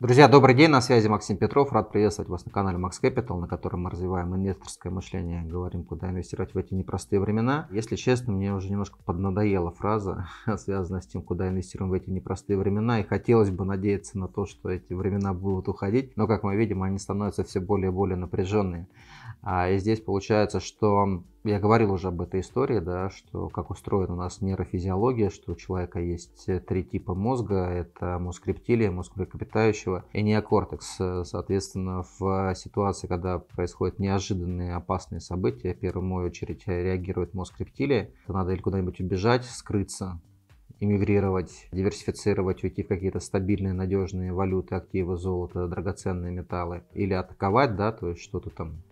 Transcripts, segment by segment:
Друзья, добрый день, на связи Максим Петров. Рад приветствовать вас на канале Max Capital, на котором мы развиваем инвесторское мышление, говорим, куда инвестировать в эти непростые времена. Если честно, мне уже немножко поднадоела фраза, связанная с тем, куда инвестируем в эти непростые времена. И хотелось бы надеяться на то, что эти времена будут уходить, но, как мы видим, они становятся все более и более напряженные. А и здесь получается, что я говорил уже об этой истории, да, что как устроена у нас нейрофизиология, что у человека есть э, три типа мозга. Это мозг рептилии, мозг млекопитающего и неокортекс. Э, соответственно, в ситуации, когда происходят неожиданные опасные события, в первую очередь э, реагирует мозг рептилии. Это надо или куда-нибудь убежать, скрыться, эмигрировать, диверсифицировать, уйти в какие-то стабильные, надежные валюты, активы, золото, драгоценные металлы, или атаковать, да, то есть что-то там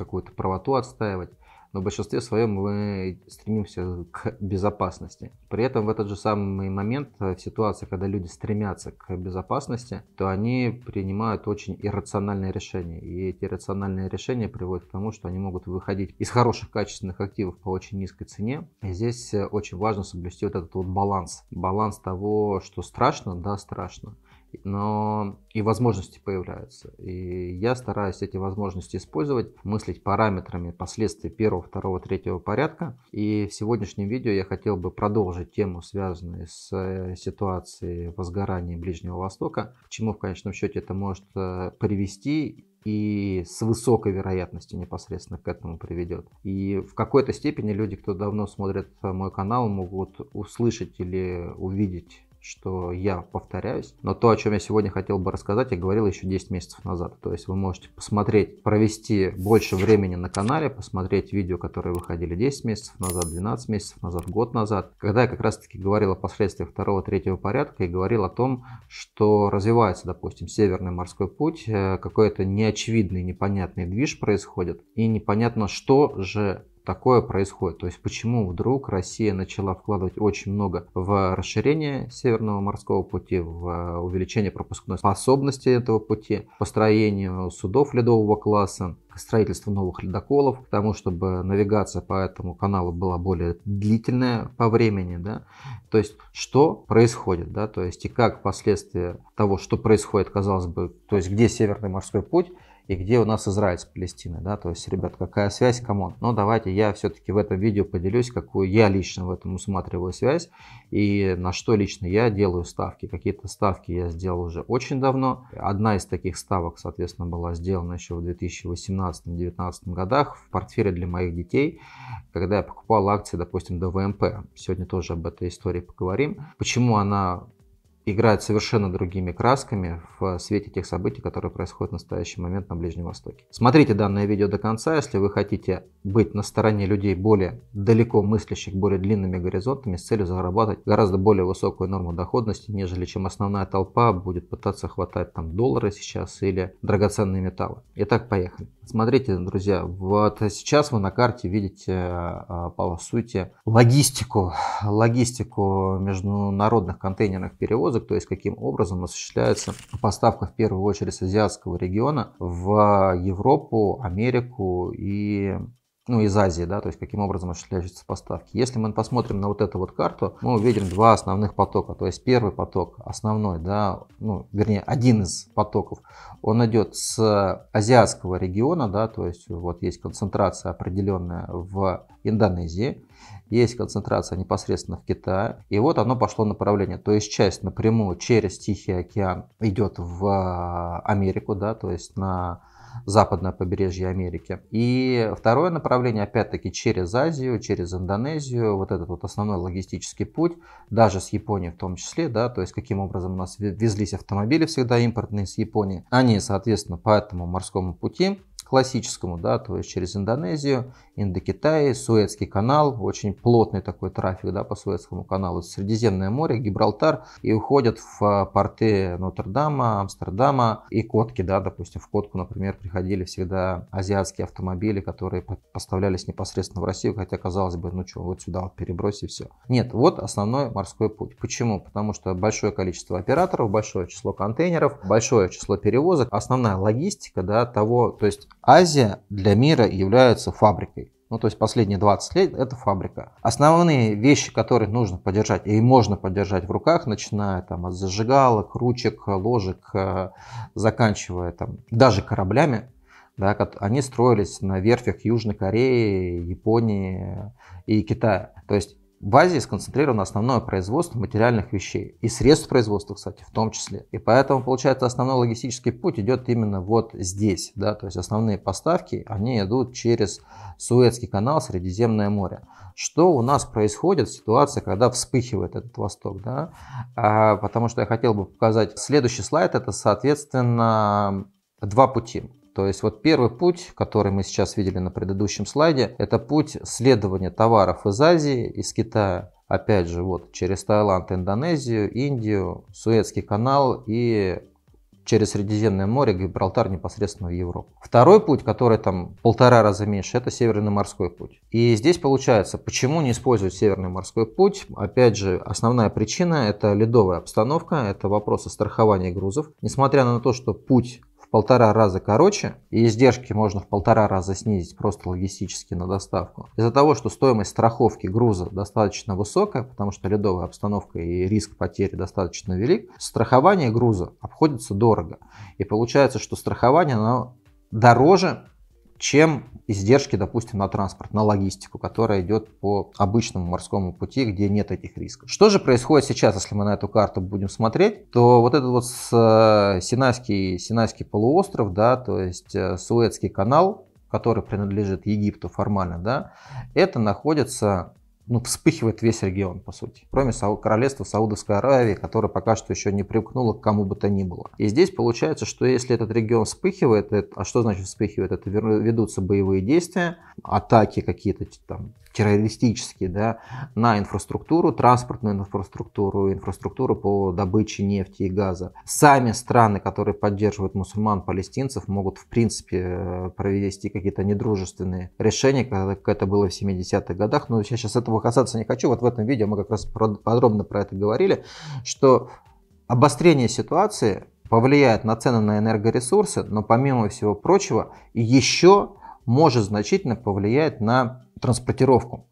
какую-то правоту отстаивать, но в большинстве своем мы стремимся к безопасности. При этом в этот же самый момент, э, в ситуации, когда люди стремятся к безопасности, то они принимают очень иррациональные решения. И эти иррациональные решения приводят к тому, что они могут выходить из хороших качественных активов по очень низкой цене. И здесь э, очень важно соблюсти вот этот вот баланс. Баланс того, что страшно, да, страшно но и возможности появляются. И я стараюсь эти возможности использовать, мыслить параметрами последствий первого, второго, третьего порядка. И в сегодняшнем видео я хотел бы продолжить тему, связанную с э, ситуацией возгорания Ближнего Востока, к чему в конечном счете это может э, привести и с высокой вероятностью непосредственно к этому приведет. И в какой-то степени люди, кто давно смотрит э, мой канал, могут услышать или увидеть что я повторяюсь, но то, о чем я сегодня хотел бы рассказать, я говорил еще 10 месяцев назад. То есть вы можете посмотреть, провести больше времени на канале, посмотреть видео, которые выходили 10 месяцев назад, 12 месяцев назад, год назад, когда я как раз-таки говорил о последствиях второго-третьего порядка и говорил о том, что развивается, допустим, Северный морской путь, э, какой-то неочевидный, непонятный движ происходит, и непонятно, что же такое происходит. То есть почему вдруг Россия начала вкладывать очень много в расширение Северного морского пути, в э, увеличение пропускной способности этого пути, построение судов ледового класса, строительство новых ледоколов, к тому, чтобы навигация по этому каналу была более длительная по времени, да, то есть что происходит, да, то есть и как последствия того, что происходит, казалось бы, то есть где Северный морской путь, и где у нас Израиль с Палестиной, да, то есть, ребят, какая связь, камон, но давайте я все-таки в этом видео поделюсь, какую я лично в этом усматриваю связь, и на что лично я делаю ставки, какие-то ставки я сделал уже очень давно, одна из таких ставок, соответственно, была сделана еще в 2018-2019 годах в портфеле для моих детей, когда я покупал акции, допустим, до ВМП. сегодня тоже об этой истории поговорим, почему она играет совершенно другими красками в свете тех событий, которые происходят в настоящий момент на Ближнем Востоке. Смотрите данное видео до конца, если вы хотите быть на стороне людей более далеко мыслящих, более длинными горизонтами с целью зарабатывать гораздо более высокую норму доходности, нежели чем основная толпа будет пытаться хватать там доллары сейчас или драгоценные металлы. Итак, поехали. Смотрите, друзья, вот сейчас вы на карте видите, а, по сути, логистику, логистику международных контейнерных перевозок отраслях, то есть каким образом осуществляется поставка в первую очередь с азиатского региона в Европу, Америку и ну, из Азии, да, то есть каким образом осуществляются поставки. Если мы посмотрим на вот эту вот карту, мы увидим два основных потока. То есть первый поток, основной, да, ну, вернее, один из потоков, он идет с азиатского региона, да, то есть вот есть концентрация определенная в Индонезии, есть концентрация непосредственно в Китае, и вот оно пошло направление. То есть часть напрямую через Тихий океан идет в а, Америку, да, то есть на западное побережье Америки. И второе направление, опять-таки, через Азию, через Индонезию, вот этот вот основной логистический путь, даже с Японией в том числе, да, то есть каким образом у нас везлись автомобили всегда импортные с Японии, они, соответственно, по этому морскому пути классическому, да, то есть через Индонезию, Индокитай, Суэцкий канал, очень плотный такой трафик да, по Суэцкому каналу, Средиземное море, Гибралтар, и уходят в а, порты Нотр-Дама, Амстердама и Котки, да, допустим, в Котку, например, приходили всегда азиатские автомобили, которые поставлялись непосредственно в Россию, хотя казалось бы, ну что, вот сюда вот переброси и все. Нет, вот основной морской путь. Почему? Потому что большое количество операторов, большое число контейнеров, большое число перевозок, основная логистика, да, того, то есть Азия для мира является фабрикой. Ну, то есть последние 20 лет это фабрика. Основные вещи, которые нужно поддержать и можно поддержать в руках, начиная там от зажигалок, ручек, ложек, э, заканчивая там даже кораблями, да, они строились на верфях Южной Кореи, Японии и Китая. То есть в Азии сконцентрировано основное производство материальных вещей и средств производства, кстати, в том числе. И поэтому, получается, основной логистический путь идет именно вот здесь, да, то есть основные поставки, они идут через Суэцкий канал, Средиземное море. Что у нас происходит в ситуации, когда вспыхивает этот Восток, да? А, потому что я хотел бы показать следующий слайд, это, соответственно, два пути. То есть вот первый путь, который мы сейчас видели на предыдущем слайде, это путь следования товаров из Азии, из Китая. Опять же, вот через Таиланд, Индонезию, Индию, Суэцкий канал и через Средиземное море, Гибралтар непосредственно в Европу. Второй путь, который там полтора раза меньше, это Северный морской путь. И здесь получается, почему не используют Северный морской путь? Опять же, основная причина – это ледовая обстановка, это вопросы страхования грузов. Несмотря на то, что путь полтора раза короче, и издержки можно в полтора раза снизить просто логистически на доставку. Из-за того, что стоимость страховки груза достаточно высокая, потому что ледовая обстановка и риск потери достаточно велик, страхование груза обходится дорого. И получается, что страхование оно дороже чем издержки, допустим, на транспорт, на логистику, которая идет по обычному морскому пути, где нет этих рисков. Что же происходит сейчас, если мы на эту карту будем смотреть, то вот этот вот э, Синайский, Синайский полуостров, да, то есть э, Суэцкий канал, который принадлежит Египту формально, да, это находится ну, вспыхивает весь регион, по сути. Кроме Сау королевства Саудовской Аравии, которое пока что еще не примкнуло к кому бы то ни было. И здесь получается, что если этот регион вспыхивает, это, а что значит вспыхивает? Это ведутся боевые действия, атаки какие-то там террористически да, на инфраструктуру, транспортную инфраструктуру, инфраструктуру по добыче нефти и газа. Сами страны, которые поддерживают мусульман, палестинцев, могут в принципе э, провести какие-то недружественные решения, как это было в 70-х годах. Но я сейчас этого касаться не хочу. Вот в этом видео мы как раз подробно про это говорили, что обострение ситуации повлияет на цены на энергоресурсы, но помимо всего прочего еще может значительно повлиять на транспортировку.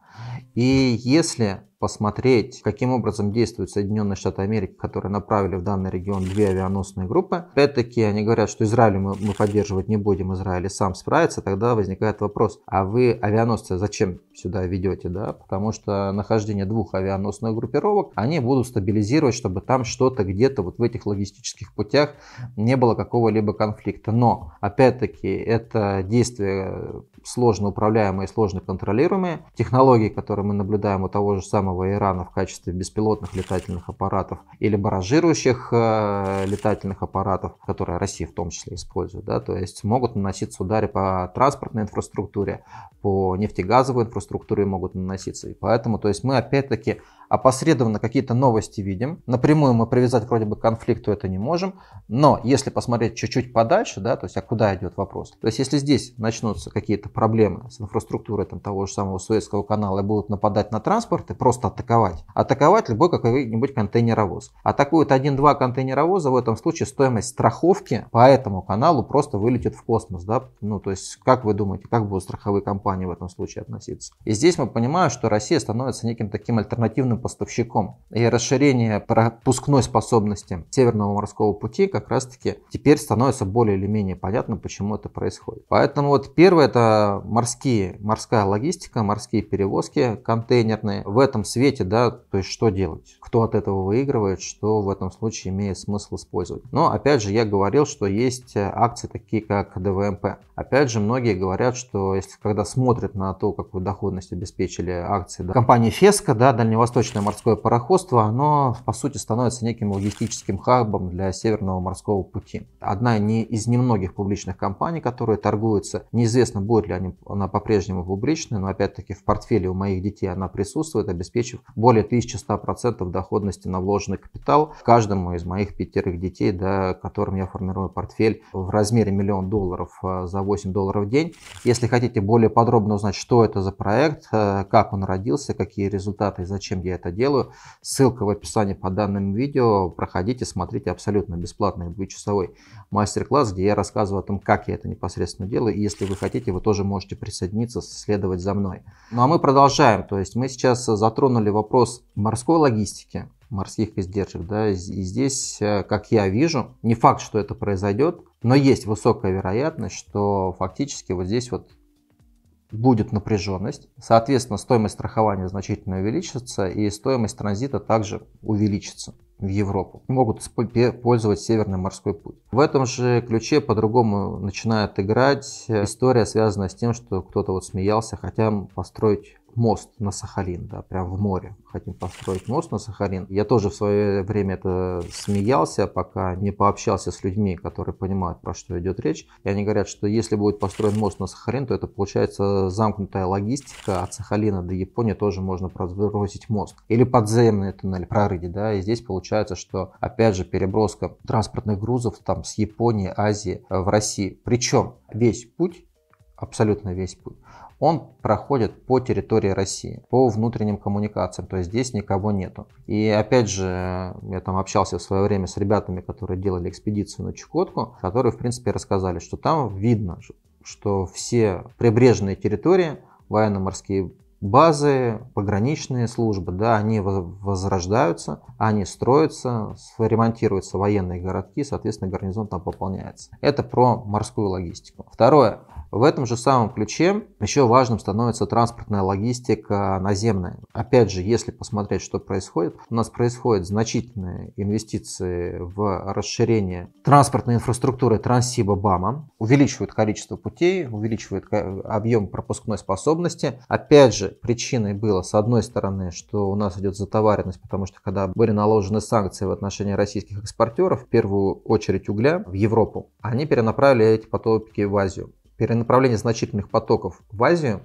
И если посмотреть, каким образом действуют Соединенные Штаты Америки, которые направили в данный регион две авианосные группы. Опять-таки, они говорят, что Израиль мы, мы поддерживать не будем, Израиль сам справится. Тогда возникает вопрос, а вы авианосцы зачем сюда ведете? Да? Потому что нахождение двух авианосных группировок, они будут стабилизировать, чтобы там что-то где-то вот в этих логистических путях не было какого-либо конфликта. Но, опять-таки, это действия сложно управляемые, сложно контролируемые. Технологии, которые мы наблюдаем у того же самого самого Ирана в качестве беспилотных летательных аппаратов или баражирующих э, летательных аппаратов, которые Россия в том числе использует, да, то есть могут наноситься удары по транспортной инфраструктуре, по нефтегазовой инфраструктуре могут наноситься. И поэтому, то есть мы опять-таки опосредованно какие-то новости видим. Напрямую мы привязать вроде бы к конфликту это не можем, но если посмотреть чуть-чуть подальше, да, то есть а куда идет вопрос, то есть если здесь начнутся какие-то проблемы с инфраструктурой там, того же самого Суэцкого канала и будут нападать на транспорт и просто просто атаковать. Атаковать любой какой-нибудь контейнеровоз. Атакуют 1-2 контейнеровоза, в этом случае стоимость страховки по этому каналу просто вылетит в космос. Да? Ну, то есть, как вы думаете, как будут страховые компании в этом случае относиться? И здесь мы понимаем, что Россия становится неким таким альтернативным поставщиком. И расширение пропускной способности Северного морского пути как раз-таки теперь становится более или менее понятно, почему это происходит. Поэтому вот первое это морские, морская логистика, морские перевозки контейнерные. В этом свете, да, то есть что делать, кто от этого выигрывает, что в этом случае имеет смысл использовать. Но опять же, я говорил, что есть э, акции такие, как ДВМП. Опять же, многие говорят, что если когда смотрят на то, какую доходность обеспечили акции да, компании Феска, да, дальневосточное морское пароходство, оно по сути становится неким логистическим хабом для Северного морского пути. Одна не из немногих публичных компаний, которые торгуются, неизвестно, будет ли они, она по-прежнему публичной, но опять-таки в портфеле у моих детей она присутствует, обеспечивает обеспечив более 1100% доходности на вложенный капитал каждому из моих пятерых детей, да, которым я формирую портфель в размере миллион долларов э, за 8 долларов в день. Если хотите более подробно узнать, что это за проект, э, как он родился, какие результаты и зачем я это делаю, ссылка в описании по данному видео. Проходите, смотрите абсолютно бесплатный двухчасовой мастер-класс, где я рассказываю о том, как я это непосредственно делаю. И если вы хотите, вы тоже можете присоединиться, следовать за мной. Ну а мы продолжаем. То есть мы сейчас затронули затронули вопрос морской логистики, морских издержек. Да, и здесь, э, как я вижу, не факт, что это произойдет, но есть высокая вероятность, что фактически вот здесь вот будет напряженность. Соответственно, стоимость страхования значительно увеличится и стоимость транзита также увеличится в Европу. Могут использовать Северный морской путь. В этом же ключе по-другому начинает играть э, история, связанная с тем, что кто-то вот смеялся, хотя построить мост на Сахалин, да, прям в море. Хотим построить мост на Сахалин. Я тоже в свое время это смеялся, пока не пообщался с людьми, которые понимают, про что идет речь. И они говорят, что если будет построен мост на Сахалин, то это получается замкнутая логистика. От Сахалина до Японии тоже можно подбросить мост. Или подземный туннель, прорыть, да, и здесь получается, что опять же переброска транспортных грузов там с Японии, Азии э, в России. Причем весь путь абсолютно весь путь, он проходит по территории России, по внутренним коммуникациям, то есть здесь никого нету. И опять же, я там общался в свое время с ребятами, которые делали экспедицию на Чукотку, которые, в принципе, рассказали, что там видно, что все прибрежные территории, военно-морские базы, пограничные службы, да, они возрождаются, они строятся, ремонтируются военные городки, соответственно, гарнизон там пополняется. Это про морскую логистику. Второе, в этом же самом ключе еще важным становится транспортная логистика наземная. Опять же, если посмотреть, что происходит, у нас происходят значительные инвестиции в расширение транспортной инфраструктуры Транссиба-БАМа, увеличивают количество путей, увеличивают объем пропускной способности. Опять же, причиной было, с одной стороны, что у нас идет затоваренность, потому что когда были наложены санкции в отношении российских экспортеров, в первую очередь угля, в Европу, они перенаправили эти потоки в Азию. Перенаправление значительных потоков в Азию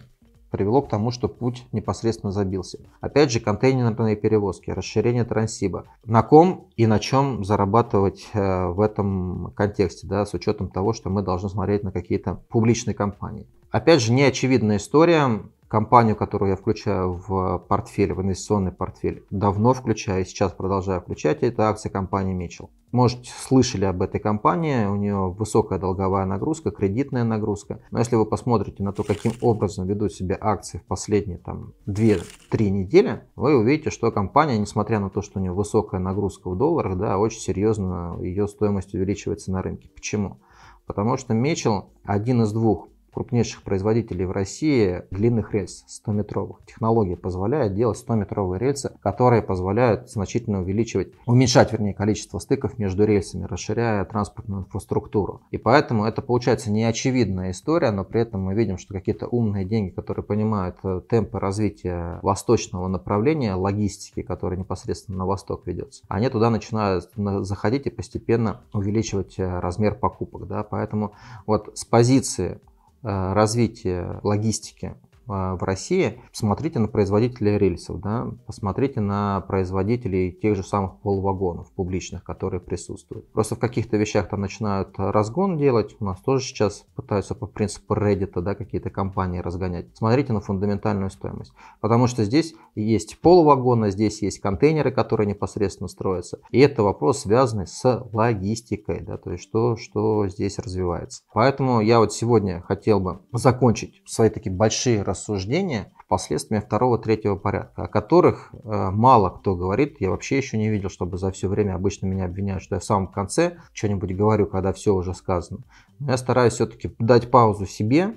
привело к тому, что путь непосредственно забился. Опять же, контейнерные перевозки, расширение трансиба. На ком и на чем зарабатывать э, в этом контексте, да, с учетом того, что мы должны смотреть на какие-то публичные компании. Опять же, неочевидная история. Компанию, которую я включаю в портфель, в инвестиционный портфель, давно включаю и сейчас продолжаю включать, это акции компании Mitchell. Может, слышали об этой компании, у нее высокая долговая нагрузка, кредитная нагрузка. Но если вы посмотрите на то, каким образом ведут себя акции в последние там 2-3 недели, вы увидите, что компания, несмотря на то, что у нее высокая нагрузка в долларах, да, очень серьезно ее стоимость увеличивается на рынке. Почему? Потому что Мечел один из двух крупнейших производителей в России длинных рельс, 100-метровых. Технология позволяет делать 100-метровые рельсы, которые позволяют значительно увеличивать, уменьшать, вернее, количество стыков между рельсами, расширяя транспортную инфраструктуру. И поэтому это получается неочевидная история, но при этом мы видим, что какие-то умные деньги, которые понимают э, темпы развития восточного направления логистики, которая непосредственно на восток ведется, они туда начинают заходить и постепенно увеличивать э, размер покупок. Да? Поэтому вот с позиции Э, развитие логистики а, в России, посмотрите на производителей рельсов, да, посмотрите на производителей тех же самых полувагонов публичных, которые присутствуют. Просто в каких-то вещах там начинают разгон делать, у нас тоже сейчас пытаются по принципу Reddit да, какие-то компании разгонять. Смотрите на фундаментальную стоимость, потому что здесь есть полувагоны, здесь есть контейнеры, которые непосредственно строятся, и это вопрос связанный с логистикой, да, то есть что, что здесь развивается. Поэтому я вот сегодня хотел бы закончить свои такие большие рассуждения последствиями второго-третьего порядка, о которых э, мало кто говорит. Я вообще еще не видел, чтобы за все время обычно меня обвиняют, что я в самом конце что-нибудь говорю, когда все уже сказано. Но я стараюсь все-таки дать паузу себе,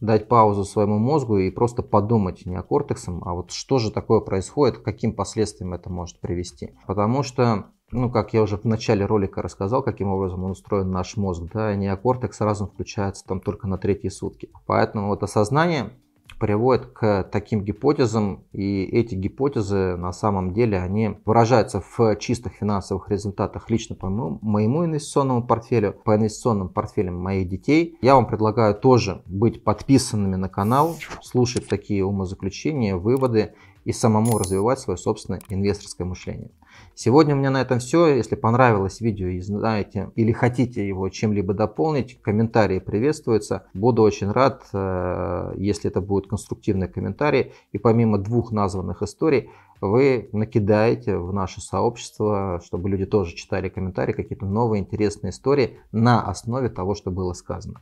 дать паузу своему мозгу и просто подумать не о кортексом, а вот что же такое происходит, к каким последствиям это может привести. Потому что, ну, как я уже в начале ролика рассказал, каким образом он устроен наш мозг, да, неокортекс разум включается там только на третьи сутки. Поэтому вот осознание приводит к таким гипотезам, и эти гипотезы на самом деле они выражаются в чистых финансовых результатах лично по моему, моему инвестиционному портфелю, по инвестиционным портфелям моих детей. Я вам предлагаю тоже быть подписанными на канал, слушать такие умозаключения, выводы и самому развивать свое собственное инвесторское мышление. Сегодня у меня на этом все. Если понравилось видео и знаете или хотите его чем-либо дополнить, комментарии приветствуются. Буду очень рад, э, если это будет конструктивный комментарий. И помимо двух названных историй, вы накидаете в наше сообщество, чтобы люди тоже читали комментарии, какие-то новые интересные истории на основе того, что было сказано.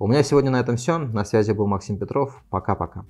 У меня сегодня на этом все. На связи был Максим Петров. Пока-пока.